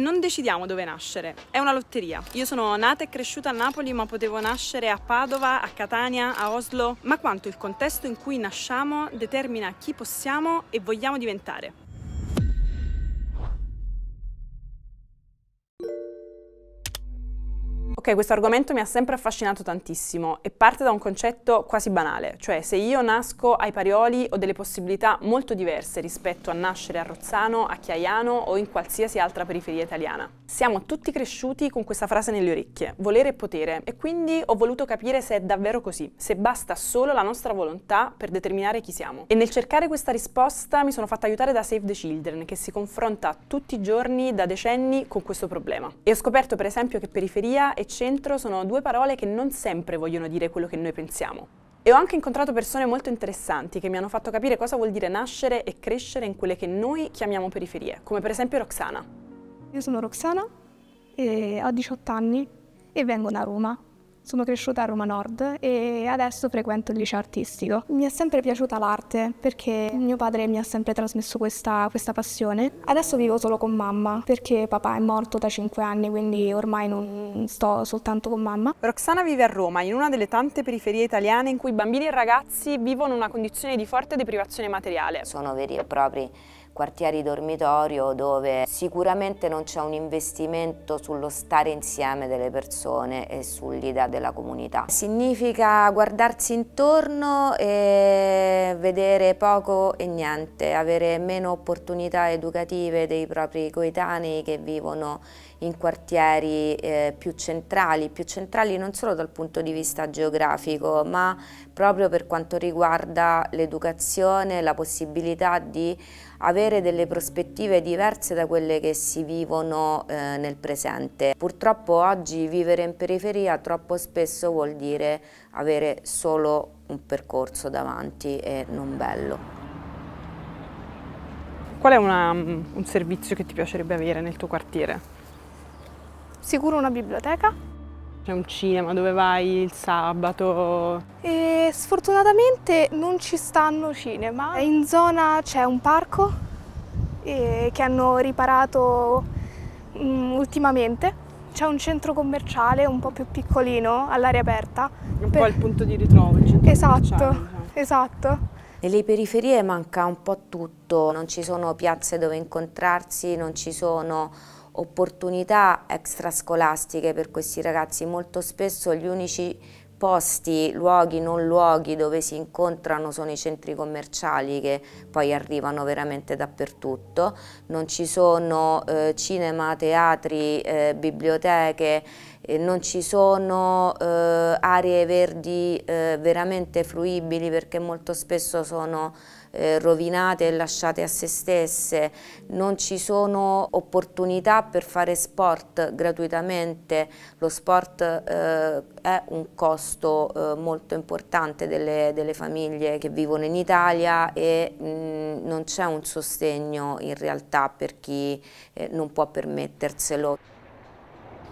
Non decidiamo dove nascere, è una lotteria. Io sono nata e cresciuta a Napoli, ma potevo nascere a Padova, a Catania, a Oslo, ma quanto il contesto in cui nasciamo determina chi possiamo e vogliamo diventare. Ok, questo argomento mi ha sempre affascinato tantissimo e parte da un concetto quasi banale, cioè se io nasco ai Parioli ho delle possibilità molto diverse rispetto a nascere a Rozzano, a Chiaiano o in qualsiasi altra periferia italiana. Siamo tutti cresciuti con questa frase nelle orecchie, volere e potere, e quindi ho voluto capire se è davvero così, se basta solo la nostra volontà per determinare chi siamo. E nel cercare questa risposta mi sono fatta aiutare da Save the Children, che si confronta tutti i giorni da decenni con questo problema. E ho scoperto per esempio che periferia e centro sono due parole che non sempre vogliono dire quello che noi pensiamo. E ho anche incontrato persone molto interessanti che mi hanno fatto capire cosa vuol dire nascere e crescere in quelle che noi chiamiamo periferie, come per esempio Roxana. Io sono Roxana, ho 18 anni e vengo da Roma. Sono cresciuta a Roma Nord e adesso frequento il liceo artistico. Mi è sempre piaciuta l'arte perché mio padre mi ha sempre trasmesso questa, questa passione. Adesso vivo solo con mamma perché papà è morto da 5 anni, quindi ormai non sto soltanto con mamma. Roxana vive a Roma, in una delle tante periferie italiane in cui bambini e ragazzi vivono una condizione di forte deprivazione materiale. Sono veri e propri quartieri dormitorio dove sicuramente non c'è un investimento sullo stare insieme delle persone e sull'idea della comunità. Significa guardarsi intorno e vedere poco e niente, avere meno opportunità educative dei propri coetanei che vivono in quartieri eh, più centrali, più centrali non solo dal punto di vista geografico ma proprio per quanto riguarda l'educazione, la possibilità di avere delle prospettive diverse da quelle che si vivono eh, nel presente. Purtroppo oggi vivere in periferia troppo spesso vuol dire avere solo un percorso davanti e non bello. Qual è una, mm, un servizio che ti piacerebbe avere nel tuo quartiere? Sicuro una biblioteca c'è un cinema dove vai il sabato. E sfortunatamente non ci stanno cinema. In zona c'è un parco eh, che hanno riparato mm, ultimamente. C'è un centro commerciale un po' più piccolino all'aria aperta. Un per... po' il punto di ritrovo. Il centro esatto, diciamo. esatto. Nelle periferie manca un po' tutto, non ci sono piazze dove incontrarsi, non ci sono opportunità extrascolastiche per questi ragazzi, molto spesso gli unici posti, luoghi, non luoghi dove si incontrano sono i centri commerciali che poi arrivano veramente dappertutto, non ci sono eh, cinema, teatri, eh, biblioteche, eh, non ci sono eh, aree verdi eh, veramente fruibili perché molto spesso sono eh, rovinate e lasciate a se stesse, non ci sono opportunità per fare sport gratuitamente, lo sport eh, è un costo eh, molto importante delle, delle, famiglie che vivono in Italia e mh, mm, non c'è un sostegno in realtà per chi eh, non può permetterselo.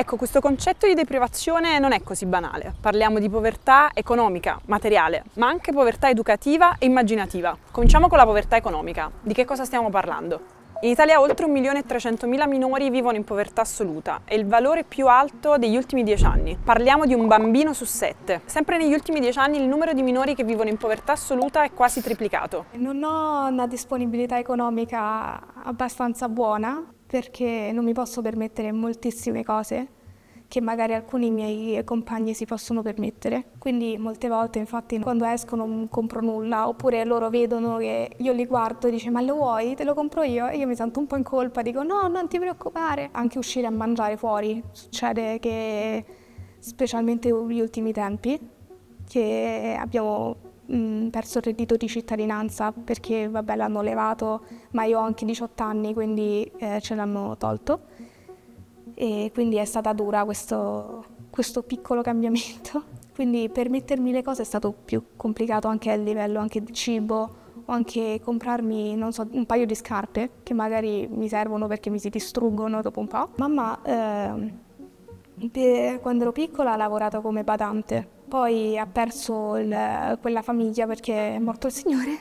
Ecco, questo concetto di deprivazione non è così banale. Parliamo di povertà economica, materiale, ma anche povertà educativa e immaginativa. Cominciamo con la povertà economica. Di che cosa stiamo parlando? In Italia oltre 1.300.000 minori vivono in povertà assoluta, è il valore più alto degli ultimi dieci anni. Parliamo di un bambino su sette. Sempre negli ultimi dieci anni il numero di minori che vivono in povertà assoluta è quasi triplicato. Non ho una disponibilità economica abbastanza buona, perché non mi posso permettere moltissime cose che magari alcuni miei compagni si possono permettere. Quindi molte volte infatti quando esco non compro nulla oppure loro vedono che io li guardo e dice ma lo vuoi? Te lo compro io? E io mi sento un po' in colpa, dico no, non ti preoccupare. Anche uscire a mangiare fuori succede che specialmente negli ultimi tempi che abbiamo mh, mm, perso il reddito di cittadinanza perché vabbè l'hanno levato, ma io ho anche 18 anni quindi eh, ce l'hanno tolto e quindi è stata dura questo, questo piccolo cambiamento. Quindi permettermi le cose è stato più complicato anche a livello anche di cibo o anche comprarmi, non so, un paio di scarpe che magari mi servono perché mi si distruggono dopo un po'. Mamma eh, quando ero piccola ha lavorato come badante poi ha perso il, quella famiglia perché è morto il signore,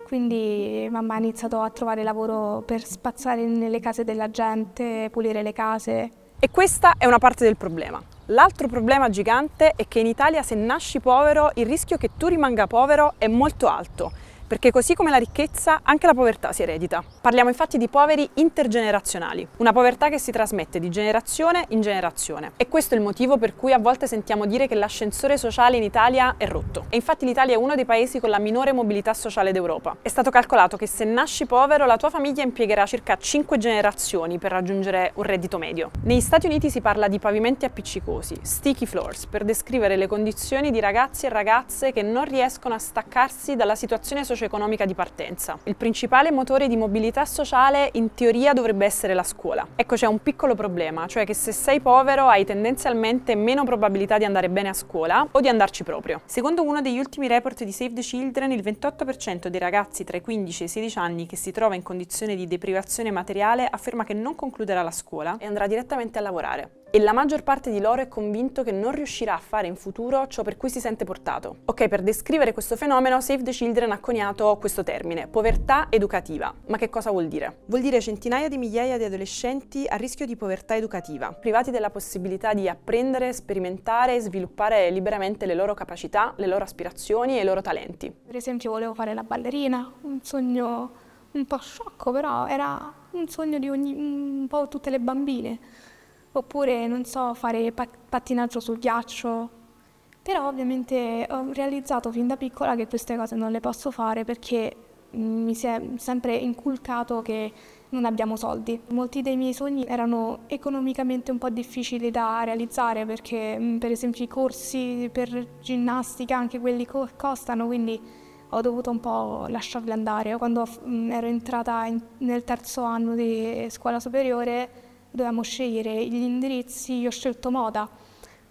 quindi mamma ha iniziato a trovare lavoro per spazzare nelle case della gente, pulire le case. E questa è una parte del problema. L'altro problema gigante è che in Italia se nasci povero il rischio che tu rimanga povero è molto alto perché così come la ricchezza, anche la povertà si eredita. Parliamo infatti di poveri intergenerazionali, una povertà che si trasmette di generazione in generazione. E questo è il motivo per cui a volte sentiamo dire che l'ascensore sociale in Italia è rotto. E infatti l'Italia è uno dei paesi con la minore mobilità sociale d'Europa. È stato calcolato che se nasci povero la tua famiglia impiegherà circa 5 generazioni per raggiungere un reddito medio. Negli Stati Uniti si parla di pavimenti appiccicosi, sticky floors, per descrivere le condizioni di ragazzi e ragazze che non riescono a staccarsi dalla situazione sociale socio-economica di partenza. Il principale motore di mobilità sociale in teoria dovrebbe essere la scuola. Ecco c'è un piccolo problema, cioè che se sei povero hai tendenzialmente meno probabilità di andare bene a scuola o di andarci proprio. Secondo uno degli ultimi report di Save the Children, il 28% dei ragazzi tra i 15 e i 16 anni che si trova in condizione di deprivazione materiale afferma che non concluderà la scuola e andrà direttamente a lavorare e la maggior parte di loro è convinto che non riuscirà a fare in futuro ciò per cui si sente portato. Ok, per descrivere questo fenomeno Save the Children ha coniato questo termine, povertà educativa. Ma che cosa vuol dire? Vuol dire centinaia di migliaia di adolescenti a rischio di povertà educativa, privati della possibilità di apprendere, sperimentare e sviluppare liberamente le loro capacità, le loro aspirazioni e i loro talenti. Per esempio volevo fare la ballerina, un sogno un po' sciocco, però era un sogno di ogni, un po' tutte le bambine oppure, non so, fare pattinaggio sul ghiaccio. Però ovviamente ho realizzato fin da piccola che queste cose non le posso fare perché mm, mi si è sempre inculcato che non abbiamo soldi. Molti dei miei sogni erano economicamente un po' difficili da realizzare perché mm, per esempio i corsi per ginnastica, anche quelli costano, quindi ho dovuto un po' lasciarli andare. Quando mm, ero entrata in, nel terzo anno di scuola superiore dovevamo scegliere gli indirizzi, io ho scelto moda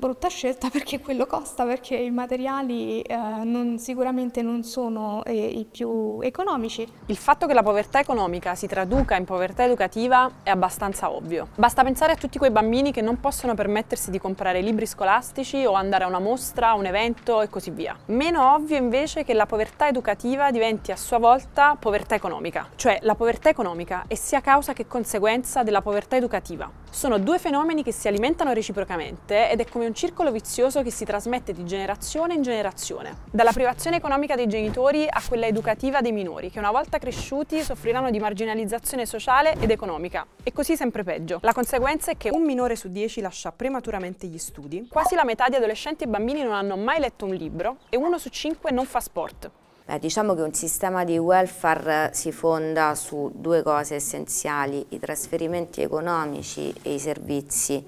brutta scelta perché quello costa, perché i materiali eh, non, sicuramente non sono eh, i più economici. Il fatto che la povertà economica si traduca in povertà educativa è abbastanza ovvio. Basta pensare a tutti quei bambini che non possono permettersi di comprare libri scolastici o andare a una mostra, a un evento e così via. Meno ovvio invece che la povertà educativa diventi a sua volta povertà economica, cioè la povertà economica è sia causa che conseguenza della povertà educativa. Sono due fenomeni che si alimentano reciprocamente ed è come un circolo vizioso che si trasmette di generazione in generazione, dalla privazione economica dei genitori a quella educativa dei minori, che una volta cresciuti soffriranno di marginalizzazione sociale ed economica, e così sempre peggio. La conseguenza è che un minore su dieci lascia prematuramente gli studi, quasi la metà di adolescenti e bambini non hanno mai letto un libro e uno su cinque non fa sport. Beh, diciamo che un sistema di welfare si fonda su due cose essenziali, i trasferimenti economici e i servizi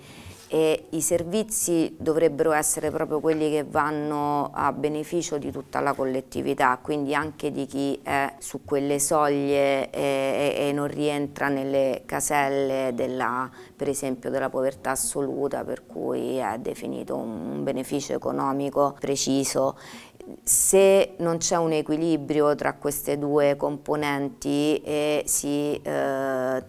e i servizi dovrebbero essere proprio quelli che vanno a beneficio di tutta la collettività, quindi anche di chi è su quelle soglie e, e non rientra nelle caselle della, per esempio della povertà assoluta per cui è definito un beneficio economico preciso se non c'è un equilibrio tra queste due componenti e si, eh,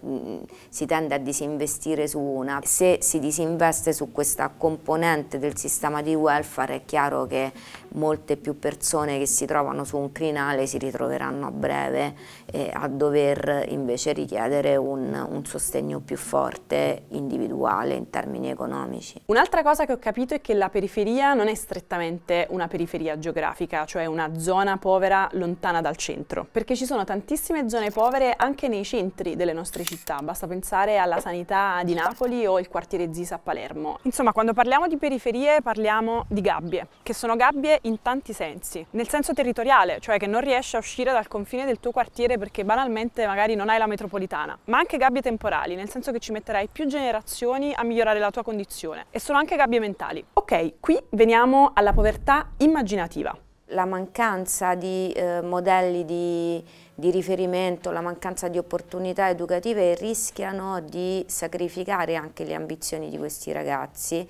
si, tende a disinvestire su una, se si disinveste su questa componente del sistema di welfare è chiaro che molte più persone che si trovano su un crinale si ritroveranno a breve eh, a dover invece richiedere un, un sostegno più forte individuale in termini economici. Un'altra cosa che ho capito è che la periferia non è strettamente una periferia geografica, cioè una zona povera lontana dal centro, perché ci sono tantissime zone povere anche nei centri delle nostre città, basta pensare alla sanità di Napoli o il quartiere Zisa a Palermo. Insomma, quando parliamo di periferie parliamo di gabbie, che sono gabbie in tanti sensi. Nel senso territoriale, cioè che non riesci a uscire dal confine del tuo quartiere perché banalmente magari non hai la metropolitana, ma anche gabbie temporali, nel senso che ci metterai più generazioni a migliorare la tua condizione. E sono anche gabbie mentali. Ok, qui veniamo alla povertà immaginativa. La mancanza di eh, modelli di di riferimento, la mancanza di opportunità educative rischiano di sacrificare anche le ambizioni di questi ragazzi,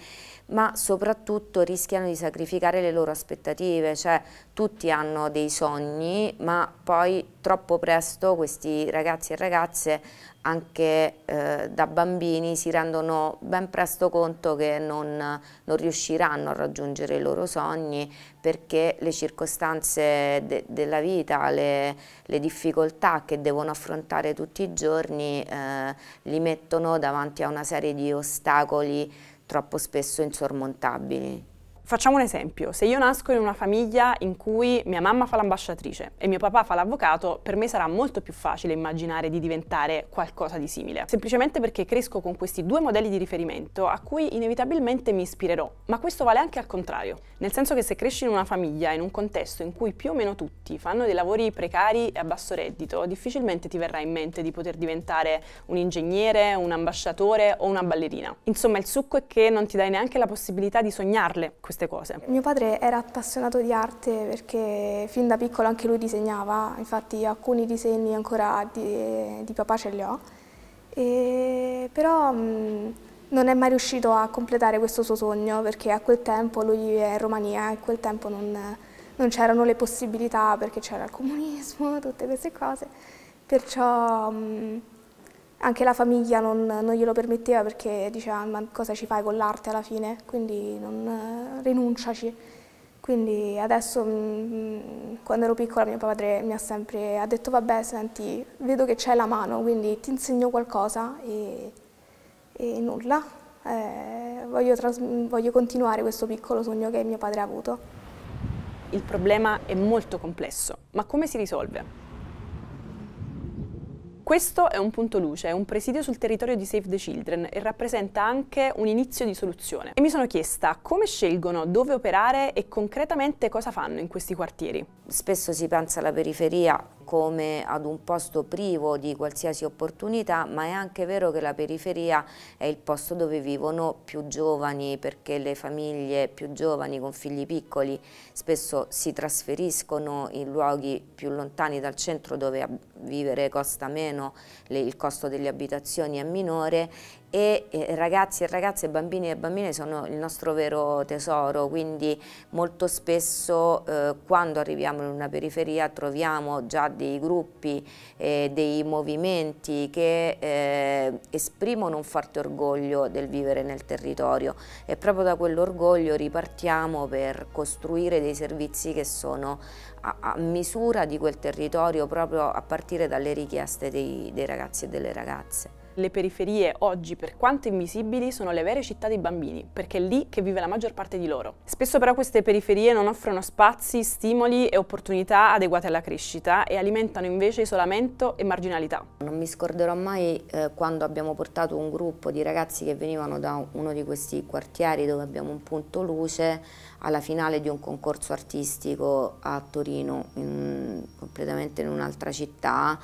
ma soprattutto rischiano di sacrificare le loro aspettative, cioè tutti hanno dei sogni, ma poi troppo presto questi ragazzi e ragazze anche eh, da bambini si rendono ben presto conto che non, non, riusciranno a raggiungere i loro sogni perché le circostanze de della vita, le, le difficoltà difficoltà che devono affrontare tutti i giorni eh, li mettono davanti a una serie di ostacoli troppo spesso insormontabili. Facciamo un esempio, se io nasco in una famiglia in cui mia mamma fa l'ambasciatrice e mio papà fa l'avvocato, per me sarà molto più facile immaginare di diventare qualcosa di simile, semplicemente perché cresco con questi due modelli di riferimento a cui inevitabilmente mi ispirerò, ma questo vale anche al contrario, nel senso che se cresci in una famiglia, in un contesto in cui più o meno tutti fanno dei lavori precari e a basso reddito, difficilmente ti verrà in mente di poter diventare un ingegnere, un ambasciatore o una ballerina. Insomma, il succo è che non ti dai neanche la possibilità di sognarle queste cose. Mio padre era appassionato di arte perché fin da piccolo anche lui disegnava, infatti alcuni disegni ancora di, di papà ce li ho, e, però mh, mm, non è mai riuscito a completare questo suo sogno perché a quel tempo lui è in Romania, e a quel tempo non, non c'erano le possibilità perché c'era il comunismo, tutte queste cose, perciò... Mh, mm, anche la famiglia non, non glielo permetteva perché diceva ma cosa ci fai con l'arte alla fine, quindi non, eh, rinunciaci. Quindi adesso, mh, mm, mm, quando ero piccola, mio padre mi ha sempre ha detto vabbè, senti, vedo che c'è la mano, quindi ti insegno qualcosa e, e nulla. Eh, voglio, voglio continuare questo piccolo sogno che mio padre ha avuto. Il problema è molto complesso, ma come si risolve? Questo è un punto luce, è un presidio sul territorio di Save the Children e rappresenta anche un inizio di soluzione. E mi sono chiesta come scelgono dove operare e concretamente cosa fanno in questi quartieri. Spesso si pensa alla periferia come ad un posto privo di qualsiasi opportunità, ma è anche vero che la periferia è il posto dove vivono più giovani, perché le famiglie più giovani con figli piccoli spesso si trasferiscono in luoghi più lontani dal centro dove vivere costa meno, il costo delle abitazioni è minore e ragazzi e ragazze, bambini e bambine sono il nostro vero tesoro, quindi molto spesso eh, quando arriviamo in una periferia troviamo già dei gruppi, eh, dei movimenti che eh, esprimono un forte orgoglio del vivere nel territorio e proprio da quell'orgoglio ripartiamo per costruire dei servizi che sono a, a, misura di quel territorio proprio a partire dalle richieste dei, dei ragazzi e delle ragazze. Le periferie oggi, per quanto invisibili, sono le vere città dei bambini, perché è lì che vive la maggior parte di loro. Spesso però queste periferie non offrono spazi, stimoli e opportunità adeguate alla crescita e alimentano invece isolamento e marginalità. Non mi scorderò mai eh, quando abbiamo portato un gruppo di ragazzi che venivano da uno di questi quartieri dove abbiamo un punto luce alla finale di un concorso artistico a Torino, in, completamente in un'altra città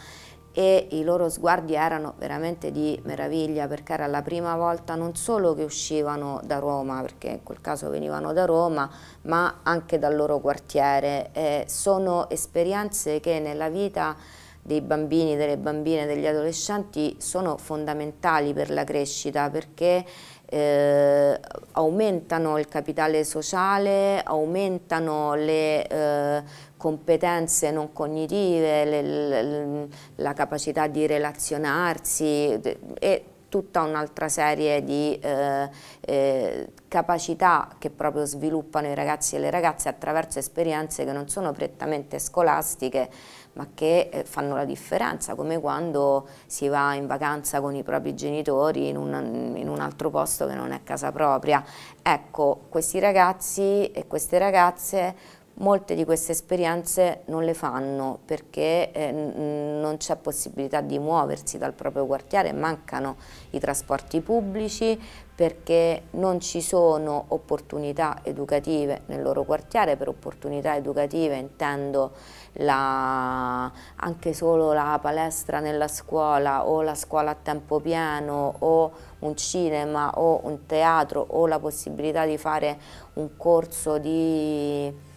e i loro sguardi erano veramente di meraviglia perché era la prima volta non solo che uscivano da Roma, perché in quel caso venivano da Roma, ma anche dal loro quartiere. Eh, sono esperienze che nella vita dei bambini, delle bambine, degli adolescenti sono fondamentali per la crescita perché eh, aumentano il capitale sociale, aumentano le eh, competenze non cognitive, le, le, la capacità di relazionarsi e tutta un'altra serie di eh, eh, capacità che proprio sviluppano i ragazzi e le ragazze attraverso esperienze che non sono prettamente scolastiche ma che eh, fanno la differenza, come quando si va in vacanza con i propri genitori in un, in un altro posto che non è casa propria. Ecco, questi ragazzi e queste ragazze molte di queste esperienze non le fanno perché eh, non c'è possibilità di muoversi dal proprio quartiere, mancano i trasporti pubblici, perché non ci sono opportunità educative nel loro quartiere, per opportunità educative intendo la, anche solo la palestra nella scuola o la scuola a tempo pieno o un cinema o un teatro o la possibilità di fare un corso di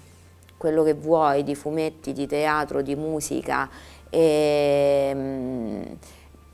quello che vuoi, di fumetti, di teatro, di musica. E, ehm,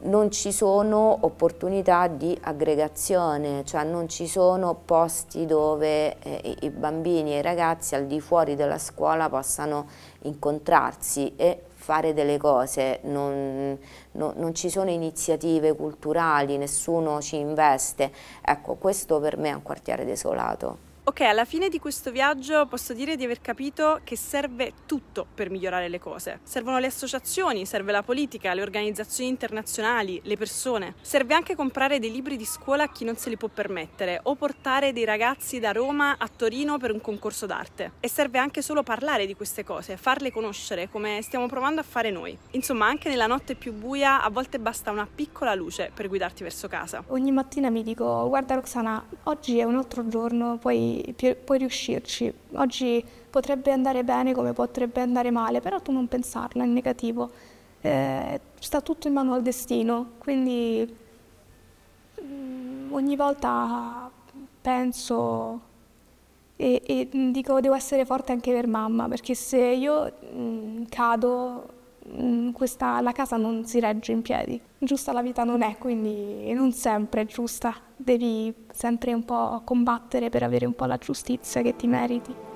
non ci sono opportunità di aggregazione, cioè non ci sono posti dove eh, i bambini e i ragazzi al di fuori della scuola possano incontrarsi e fare delle cose, non, non, non, ci sono iniziative culturali, nessuno ci investe. Ecco, questo per me è un quartiere desolato. Ok, alla fine di questo viaggio posso dire di aver capito che serve tutto per migliorare le cose. Servono le associazioni, serve la politica, le organizzazioni internazionali, le persone. Serve anche comprare dei libri di scuola a chi non se li può permettere o portare dei ragazzi da Roma a Torino per un concorso d'arte. E serve anche solo parlare di queste cose, farle conoscere come stiamo provando a fare noi. Insomma, anche nella notte più buia a volte basta una piccola luce per guidarti verso casa. Ogni mattina mi dico guarda Roxana, oggi è un altro giorno, poi puoi, riuscirci. Oggi potrebbe andare bene come potrebbe andare male, però tu non pensarla in negativo. Eh, sta tutto in mano al destino, quindi mh, mm, ogni volta penso e, e, dico devo essere forte anche per mamma, perché se io mh, mm, cado Mm, questa, la casa non si regge in piedi. Giusta la vita non è, quindi non sempre è giusta. Devi sempre un po' combattere per avere un po' la giustizia che ti meriti.